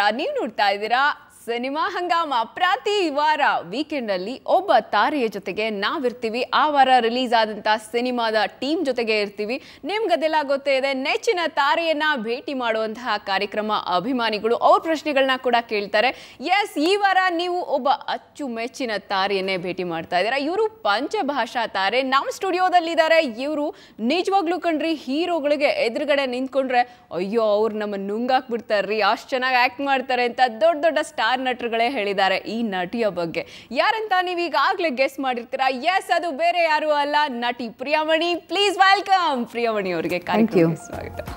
ನಮಸ್ಕಾರ ನೀವು ನೋಡ್ತಾ ಇದ್ದೀರಾ ಸಿನಿಮಾ ಹಂಗಾಮ ಪ್ರತಿ ವಾರ ವೀಕೆಂಡ್ ಅಲ್ಲಿ ಒಬ್ಬ ತಾರೆಯ ಜೊತೆಗೆ ನಾವಿರ್ತೀವಿ ಆ ವಾರ ರಿಲೀಸ್ ಆದಂತಹ ಸಿನಿಮಾದ ಟೀಮ್ ಜೊತೆಗೆ ಇರ್ತೀವಿ ಅದೆಲ್ಲ ಗೊತ್ತೇ ಇದೆ ನೆಚ್ಚಿನ ತಾರೆಯನ್ನ ಭೇಟಿ ಮಾಡುವಂತಹ ಕಾರ್ಯಕ್ರಮ ಅಭಿಮಾನಿಗಳು ಅವ್ರ ಪ್ರಶ್ನೆಗಳನ್ನ ಕೂಡ ಕೇಳ್ತಾರೆ ಎಸ್ ಈ ವಾರ ನೀವು ಒಬ್ಬ ಅಚ್ಚುಮೆಚ್ಚಿನ ತಾರೆಯನ್ನೇ ಭೇಟಿ ಮಾಡ್ತಾ ಇದ್ದೀರಾ ಇವರು ಪಂಚಭಾಷಾ ತಾರೆ ನಮ್ಮ ಸ್ಟುಡಿಯೋದಲ್ಲಿದ್ದಾರೆ ಇವರು ನಿಜವಾಗ್ಲೂ ಕಂಡ್ರಿ ಹೀರೋಗಳಿಗೆ ಎದುರುಗಡೆ ನಿಂತ್ಕೊಂಡ್ರೆ ಅಯ್ಯೋ ಅವ್ರು ನಮ್ಮ ನುಂಗಾಕ್ಬಿಡ್ತಾರ್ರಿ ಅಷ್ಟು ಚೆನ್ನಾಗಿ ಆಕ್ಟ್ ಮಾಡ್ತಾರೆ ಅಂತ ದೊಡ್ಡ ದೊಡ್ಡ ಸ್ಟಾರ್ ಸ್ಟಾರ್ ನಟರುಗಳೇ ಹೇಳಿದ್ದಾರೆ ಈ ನಟಿಯ ಬಗ್ಗೆ ಯಾರಂತ ನೀವು ಈಗಾಗಲೇ ಗೆಸ್ ಮಾಡಿರ್ತೀರಾ ಎಸ್ ಅದು ಬೇರೆ ಯಾರು ಅಲ್ಲ ನಟಿ ಪ್ರಿಯಾಮಣಿ ಪ್ಲೀಸ್ ವೆಲ್ಕಮ್ ಪ್ರಿಯಾಮಣಿ ಅವರಿಗೆ ಕಾರ್ಯಕ್ರಮ ಸ್ವಾಗತ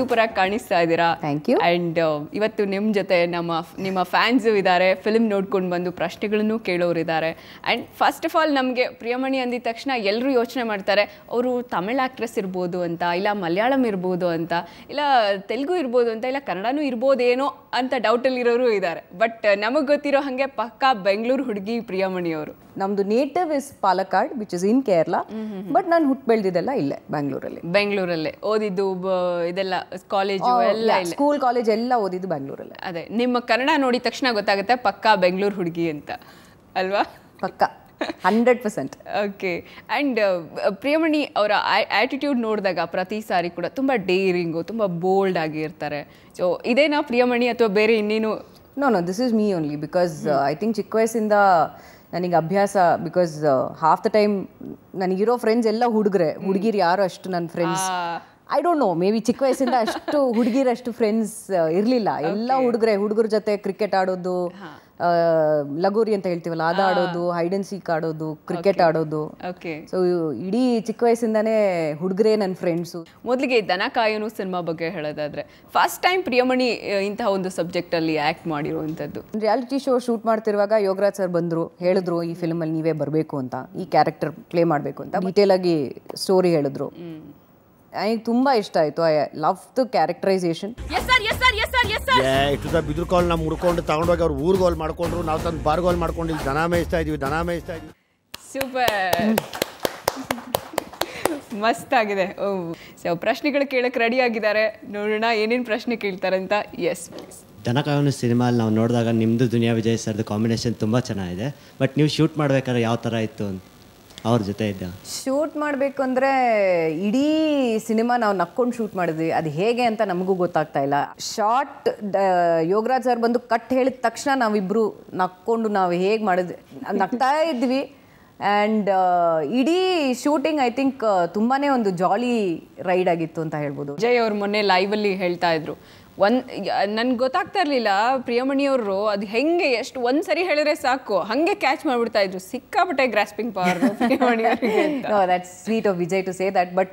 ಸೂಪರ್ ಆಗಿ ಕಾಣಿಸ್ತಾ ಇದ್ದೀರಾ ಥ್ಯಾಂಕ್ ಯು ಅಂಡ್ ಇವತ್ತು ನಿಮ್ಮ ಜೊತೆ ನಮ್ಮ ನಿಮ್ಮ ಫ್ಯಾನ್ಸ್ ಇದ್ದಾರೆ ಫಿಲ್ಮ್ ನೋಡ್ಕೊಂಡು ಬಂದು ಪ್ರಶ್ನೆಗಳನ್ನು ಕೇಳೋರು ಇದ್ದಾರೆ ಅಂಡ್ ಫಸ್ಟ್ ಆಫ್ ಆಲ್ ನಮಗೆ ಪ್ರಿಯಮಣಿ ಅಂದಿದ ತಕ್ಷಣ ಎಲ್ಲರೂ ಯೋಚನೆ ಮಾಡ್ತಾರೆ ಅವರು ತಮಿಳ್ ಆಕ್ಟ್ರೆಸ್ ಇರ್ಬೋದು ಅಂತ ಇಲ್ಲ ಮಲಯಾಳಂ ಇರ್ಬೋದು ಅಂತ ಇಲ್ಲ ತೆಲುಗು ಇರ್ಬೋದು ಅಂತ ಇಲ್ಲ ಕನ್ನಡನೂ ಏನೋ ಅಂತ ಡೌಟಲ್ಲಿರೋರು ಇದ್ದಾರೆ ಬಟ್ ನಮಗೆ ಗೊತ್ತಿರೋ ಹಾಗೆ ಪಕ್ಕಾ ಬೆಂಗಳೂರು ಹುಡುಗಿ ಪ್ರಿಯಮಣಿಯವರು ನಮ್ದು native is Palakkad which is in Kerala but ನಾನು ಹುಟ್ಟು ಬೆಳೆದಿದ್ದೆಲ್ಲ ಇಲ್ಲೇ ಬ್ಯಾಂಗ್ಳೂರಲ್ಲಿ ಬೆಂಗಳೂರಲ್ಲೇ ಓದಿದ್ದು ಇದೆಲ್ಲ ಕಾಲೇಜು oh, ಎಲ್ಲ ಸ್ಕೂಲ್ ಕಾಲೇಜ್ ಎಲ್ಲ ಓದಿದ್ದು ಬ್ಯಾಂಗ್ಳೂರಲ್ಲೇ ಅದೇ ನಿಮ್ಮ ಕನ್ನಡ ನೋಡಿದ ತಕ್ಷಣ ಗೊತ್ತಾಗುತ್ತೆ ಪಕ್ಕಾ ಬೆಂಗಳೂರು ಹುಡುಗಿ ಅಂತ ಅಲ್ವಾ ಪಕ್ಕಾ hundred percent okay and Priyamani ಅವರ ಆ್ಯಟಿಟ್ಯೂಡ್ ನೋಡಿದಾಗ ಪ್ರತಿ ಸಾರಿ ಕೂಡ ತುಂಬ ಡೇರಿಂಗು ತುಂಬ ಬೋಲ್ಡ್ ಆಗಿ ಇರ್ತಾರೆ ಸೊ ಇದೇನಾ ಪ್ರಿಯಮಣಿ ಅಥವಾ ಬೇರೆ ಇನ್ನೇನು no no this is me only because I think ಚಿಕ್ಕ ವಯಸ್ಸಿಂದ ನನಗೆ ಅಭ್ಯಾಸ ಬಿಕಾಸ್ ಹಾಫ್ ದ ಟೈಮ್ ನನಗಿರೋ ಫ್ರೆಂಡ್ಸ್ ಎಲ್ಲ ಹುಡುಗರೆ ಹುಡುಗಿರು ಯಾರು ಅಷ್ಟು ನನ್ನ friends I don't know maybe ಚಿಕ್ಕ ವಯಸ್ಸಿಂದ ಅಷ್ಟು ಹುಡುಗಿರಷ್ಟು ಫ್ರೆಂಡ್ಸ್ uh, ಇರಲಿಲ್ಲ ಎಲ್ಲ ಹುಡುಗರೆ ಹುಡುಗರ ಜೊತೆ ಕ್ರಿಕೆಟ್ ಆಡೋದು ಲಗೋರಿ ಅಂತ ಹೇಳ್ತೀವಲ್ಲ ಅದ ಆಡೋದು ಹೈಡ್ ಅಂಡ್ ಸೀಕ್ ಆಡೋದು ಕ್ರಿಕೆಟ್ ಆಡೋದು ಸೊ ಇಡೀ ಚಿಕ್ಕ ವಯಸ್ಸಿಂದಾನೇ ಹುಡುಗರೇ ನನ್ನ ಫ್ರೆಂಡ್ಸು ಮೊದಲಿಗೆ ದನ ಕಾಯೋನು ಸಿನಿಮಾ ಬಗ್ಗೆ ಹೇಳೋದಾದ್ರೆ ಫಸ್ಟ್ ಟೈಮ್ ಪ್ರಿಯಮಣಿ ಇಂತಹ ಒಂದು ಸಬ್ಜೆಕ್ಟ್ ಅಲ್ಲಿ ಆಕ್ಟ್ ಮಾಡಿರುವಂತದ್ದು ರಿಯಾಲಿಟಿ ಶೋ ಶೂಟ್ ಮಾಡ್ತಿರುವಾಗ ಯೋಗರಾಜ್ ಸರ್ ಬಂದ್ರು ಹೇಳಿದ್ರು ಈ ಫಿಲ್ಮ್ ಅಲ್ಲಿ ನೀವೇ ಬರಬೇಕು ಅಂತ ಈ ಕ್ಯಾರೆಕ್ಟರ್ ಪ್ಲೇ ಮಾಡಬೇಕು ಅಂತ ಡೀಟೇಲ್ ಆಗಿ ಸ್ಟೋರಿ ಹೇಳಿದ್ರು ನನಗೆ ತುಂಬಾ ಇಷ್ಟ ಆಯ್ತು ಐ ಲವ್ ದ ಕ್ಯಾರೆಕ್ಟರೈಸೇಷನ್ ಇಟ್ಟು ಬಿದ್ರು ಕಾಲ್ ನಮ್ ಹುಡ್ಕೊಂಡು ತಗೊಂಡೋಗಿ ಅವ್ರು ಊರ್ಗೋಲ್ ಮಾಡ್ಕೊಂಡ್ರು ನಾವು ತಂದು ಬಾರ್ಗೋಲ್ ಮಾಡ್ಕೊಂಡು ಇಲ್ಲಿ ದನ ಮೇಯಿಸ್ತಾ ಇದೀವಿ ದನ ಮೇಯಿಸ್ತಾ ಇದೀವಿ ಸೂಪರ್ ಮಸ್ತ್ ಆಗಿದೆ ಓ ಸೊ ಪ್ರಶ್ನೆಗಳು ಕೇಳಕ್ಕೆ ರೆಡಿ ಆಗಿದ್ದಾರೆ ನೋಡೋಣ ಏನೇನು ಪ್ರಶ್ನೆ ಕೇಳ್ತಾರೆ ಅಂತ ಎಸ್ ದನಕಾವನು ಸಿನಿಮಾಲಿ ನಾವು ನೋಡಿದಾಗ ನಿಮ್ಮದು ದುನಿಯಾ ವಿಜಯ್ ಸರ್ದು ಕಾಂಬಿನೇಷನ್ ತುಂಬ ಚೆನ್ನಾಗಿದೆ ಬಟ್ ನೀವು ಶೂಟ್ ಮಾಡಬೇಕಾದ್ರೆ ಯಾವ ಥರ ಇತ್ತು ಅಂತ ಅವ್ರ ಜೊತೆ ಇದ್ದ ಶೂಟ್ ಮಾಡಬೇಕು ಅಂದ್ರೆ ಇಡೀ ಸಿನಿಮಾ ನಾವು ನಕ್ಕೊಂಡು ಶೂಟ್ ಮಾಡಿದ್ವಿ ಅದು ಹೇಗೆ ಅಂತ ನಮಗೂ ಗೊತ್ತಾಗ್ತಾ ಇಲ್ಲ ಶಾರ್ಟ್ ಯೋಗರಾಜ್ ಸರ್ ಬಂದು ಕಟ್ ಹೇಳಿದ ತಕ್ಷಣ ನಾವಿಬ್ಬರು ನಕ್ಕೊಂಡು ನಾವು ಹೇಗೆ ಮಾಡಿದ್ವಿ ನಗ್ತಾ ಇದ್ವಿ ಆ್ಯಂಡ್ ಇಡೀ ಶೂಟಿಂಗ್ ಐ ಥಿಂಕ್ ತುಂಬಾ ಒಂದು ಜಾಲಿ ರೈಡ್ ಆಗಿತ್ತು ಅಂತ ಹೇಳ್ಬೋದು ವಿಜಯ್ ಅವ್ರು ಮೊನ್ನೆ ಲೈವಲ್ಲಿ ಹೇಳ್ತಾ ಇದ್ರು ಒನ್ ನನ್ಗೆ ಗೊತ್ತಾಗ್ತಾ ಇರಲಿಲ್ಲ ಪ್ರಿಯಮಣಿಯವರು ಅದು ಹೆಂಗೆ ಎಷ್ಟು ಒಂದು ಸರಿ ಹೇಳಿದ್ರೆ ಸಾಕು ಹಂಗೆ ಕ್ಯಾಚ್ ಮಾಡಿಬಿಡ್ತಾ ಇದ್ರು ಸಿಕ್ಕಾಪಟ್ಟೆ grasping power that's sweet of Vijay to say that but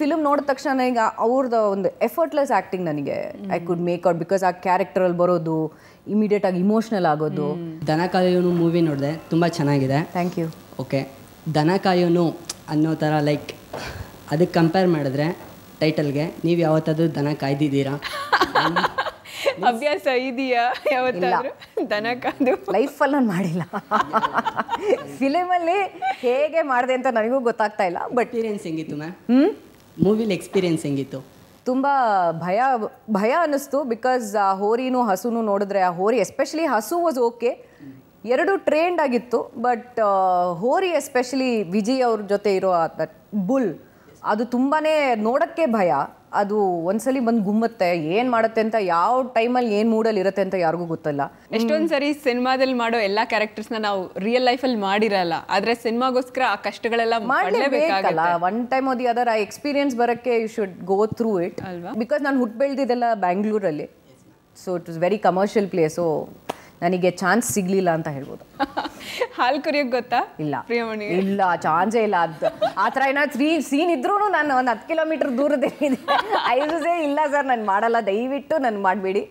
film ನೋಡಿದ ತಕ್ಷಣ ಈಗ ಅವ್ರದ್ದು ಒಂದು ಎಫರ್ಟ್ಲೆಸ್ ಆ್ಯಕ್ಟಿಂಗ್ ನನಗೆ I could make out because ಆ ಕ್ಯಾರೆಕ್ಟರಲ್ಲಿ ಬರೋದು ಇಮಿಡಿಯೇಟ್ ಆಗಿ ಇಮೋಷ್ನಲ್ ಆಗೋದು ದನ ಕಾಯೋನು ಮೂವಿ ನೋಡಿದೆ ತುಂಬ ಚೆನ್ನಾಗಿದೆ ಥ್ಯಾಂಕ್ ಯು ಓಕೆ ದನ ಕಾಯೋನು ಅನ್ನೋ ಥರ ಲೈಕ್ ಅದಕ್ಕೆ ಕಂಪೇರ್ ಮಾಡಿದ್ರೆ ಟೈಟಲ್ಗೆ ನೀವು ಯಾವತ್ತಾದ್ರೂ ದನ ಕಾಯ್ದಿದ್ದೀರಾ ಅಭ್ಯಾಸ ಇದೆಯಾ ಯಾವತ್ತಾದ್ರೂ ದನ ಲೈಫ್ ಲೈಫಲ್ಲಿ ನಾನು ಮಾಡಿಲ್ಲ ಫಿಲಮಲ್ಲಿ ಹೇಗೆ ಮಾಡಿದೆ ಅಂತ ನನಗೂ ಗೊತ್ತಾಗ್ತಾ ಇಲ್ಲ ಬಟ್ ಎಕ್ಸ್ಪೀರಿಯನ್ಸ್ ಹೆಂಗಿತ್ತು ಮ್ಯಾಮ್ ಹ್ಞೂ ಮೂವಿಲಿ ಎಕ್ಸ್ಪೀರಿಯನ್ಸ್ ಹೆಂಗಿತ್ತು ತುಂಬ ಭಯ ಭಯ ಅನ್ನಿಸ್ತು ಬಿಕಾಸ್ ಆ ಹೋರಿನೂ ಹಸುನೂ ನೋಡಿದ್ರೆ ಆ ಹೋರಿ ಎಸ್ಪೆಷಲಿ ಹಸು ವಾಸ್ ಓಕೆ ಎರಡು ಟ್ರೇಂಡ್ ಆಗಿತ್ತು ಬಟ್ ಹೋರಿ ಎಸ್ಪೆಷಲಿ ವಿಜಯ್ ಅವ್ರ ಜೊತೆ ಇರೋ ಬುಲ್ ಅದು ತುಂಬಾ ನೋಡೋಕ್ಕೆ ಭಯ ಅದು ಒಂದ್ಸಲಿ ಬಂದು ಗುಮ್ಮತ್ತೆ ಏನ್ ಮಾಡುತ್ತೆ ಅಂತ ಯಾವ ಟೈಮಲ್ಲಿ ಏನ್ ಮೂಡಲ್ಲಿ ಇರುತ್ತೆ ಅಂತ ಯಾರಿಗೂ ಗೊತ್ತಲ್ಲ ಎಷ್ಟೊಂದ್ಸರಿ ಸಿನಿಮಾದಲ್ಲಿ ಮಾಡೋ ಎಲ್ಲ ಕ್ಯಾರೆಕ್ಟರ್ಸ್ನ ನಾವು ರಿಯಲ್ ಅಲ್ಲಿ ಮಾಡಿರಲ್ಲ ಆದ್ರೆ ಸಿನಿಮಾಗೋಸ್ಕರ ಆ ಕಷ್ಟಗಳೆಲ್ಲ ಮಾಡಲೇಬೇಕಲ್ಲ ಒನ್ ಟೈಮ್ ಓದಿ ಅದರ ಆ ಎಕ್ಸ್ಪೀರಿಯನ್ಸ್ ಬರೋಕ್ಕೆ you should go through it ಅಲ್ವಾ ಬಿಕಾಸ್ ನಾನು ಹುಟ್ಟು ಬೆಳೆದಿದ್ದೆಲ್ಲ ಬ್ಯಾಂಗ್ಳೂರಲ್ಲಿ so it is very commercial place ನನಗೆ ಚಾನ್ಸ್ ಸಿಗ್ಲಿಲ್ಲ ಅಂತ ಹೇಳ್ಬೋದು ಹಾಲು ಕುರಿಯೋಕ್ ಗೊತ್ತಾ ಇಲ್ಲ ಪ್ರಿಯಮಣಿ ಇಲ್ಲ ಚಾನ್ಸೇ ಇಲ್ಲ ಅದ್ ಆತರ ಏನಾದ್ರು ತ್ರೀ ಸೀನ್ ಇದ್ರು ನಾನು ಒಂದ್ ಹತ್ತು ಕಿಲೋಮೀಟರ್ ದೂರದೇ ಐದು ಇಲ್ಲ ಸರ್ ನಾನು ಮಾಡಲ್ಲ ದಯವಿಟ್ಟು ನನ್ ಮಾಡ್ಬೇಡಿ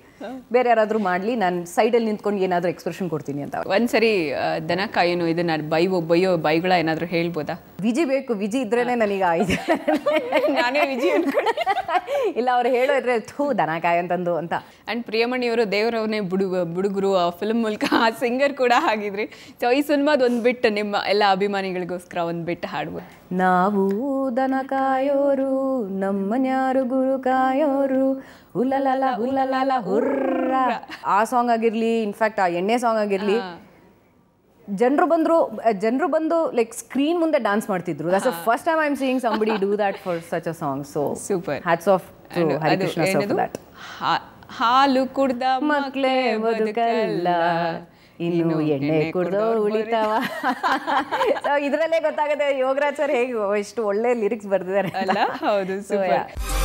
ಬೇರೆ ಯಾರಾದರೂ ಮಾಡಲಿ ನಾನು ಸೈಡಲ್ಲಿ ನಿಂತ್ಕೊಂಡು ಏನಾದರೂ ಎಕ್ಸ್ಪ್ರೆಷನ್ ಕೊಡ್ತೀನಿ ಅಂತ ಒಂದ್ಸರಿ ದನ ಕಾಯಿನೋ ಇದನ್ನ ಬೈಯೋ ಬೈಯೋ ಬೈಗಳ ಏನಾದರೂ ಹೇಳ್ಬೋದಾ ವಿಜಿ ಬೇಕು ವಿಜಿ ಇದ್ರೇ ನನಗೆ ಆಯ್ತು ನಾನೇ ವಿಜಿ ಅನ್ಕೊಂಡು ಇಲ್ಲ ಅವ್ರು ಹೇಳೋದ್ರೆ ಥೂ ದನ ಅಂತಂದು ಅಂತ ಆ್ಯಂಡ್ ಪ್ರಿಯಮಣಿಯವರು ದೇವರವನೇ ಬುಡುಗ ಬುಡುಗರು ಆ ಫಿಲ್ಮ್ ಮೂಲಕ ಆ ಸಿಂಗರ್ ಕೂಡ ಆಗಿದ್ರಿ ಸೊ ಈ ಸಿನಿಮಾದ ಒಂದು ಬಿಟ್ಟು ನಿಮ್ಮ ಎಲ್ಲ ಅಭಿಮಾನಿಗಳಿಗೋಸ್ಕರ ಒಂದು ಬಿಟ್ಟು ಹಾಡ್ಬೋದು ನಾವು ದನ ಕಾಯೋರು ನಮ್ಮನ್ಯಾರು ಗುರು ಕಾಯೋರು ಆ ಸಾಂಗ್ ಆಗಿರಲಿ ಇನ್ಫ್ಯಾಕ್ಟ್ ಆ ಎಣ್ಣೆ ಸಾಂಗ್ ಆಗಿರಲಿ ಜನರು ಬಂದ್ರು ಜನರು ಬಂದು ಲೈಕ್ ಸ್ಕ್ರೀನ್ ಮುಂದೆ ಡ್ಯಾನ್ಸ್ ಮಾಡ್ತಿದ್ರು that's first time I am seeing somebody do that for such a song so super hats off ಹಾಲು ಕುಡ್ದ ಮಕ್ಕಳೇ ಬದುಕಲ್ಲ ಇನ್ನು ಎಣ್ಣೆ ಕುಡ್ದು ಉಳಿತಾವ ಇದರಲ್ಲೇ ಗೊತ್ತಾಗುತ್ತೆ ಯೋಗರಾಜ್ ಸರ್ ಹೇಗೆ ಎಷ್ಟು ಒಳ್ಳೆ ಲಿರಿಕ್ಸ್ ಬರ್ದಿದ್ದಾರೆ ಅಲ್ಲ ಹೌದು ಸೂಪರ್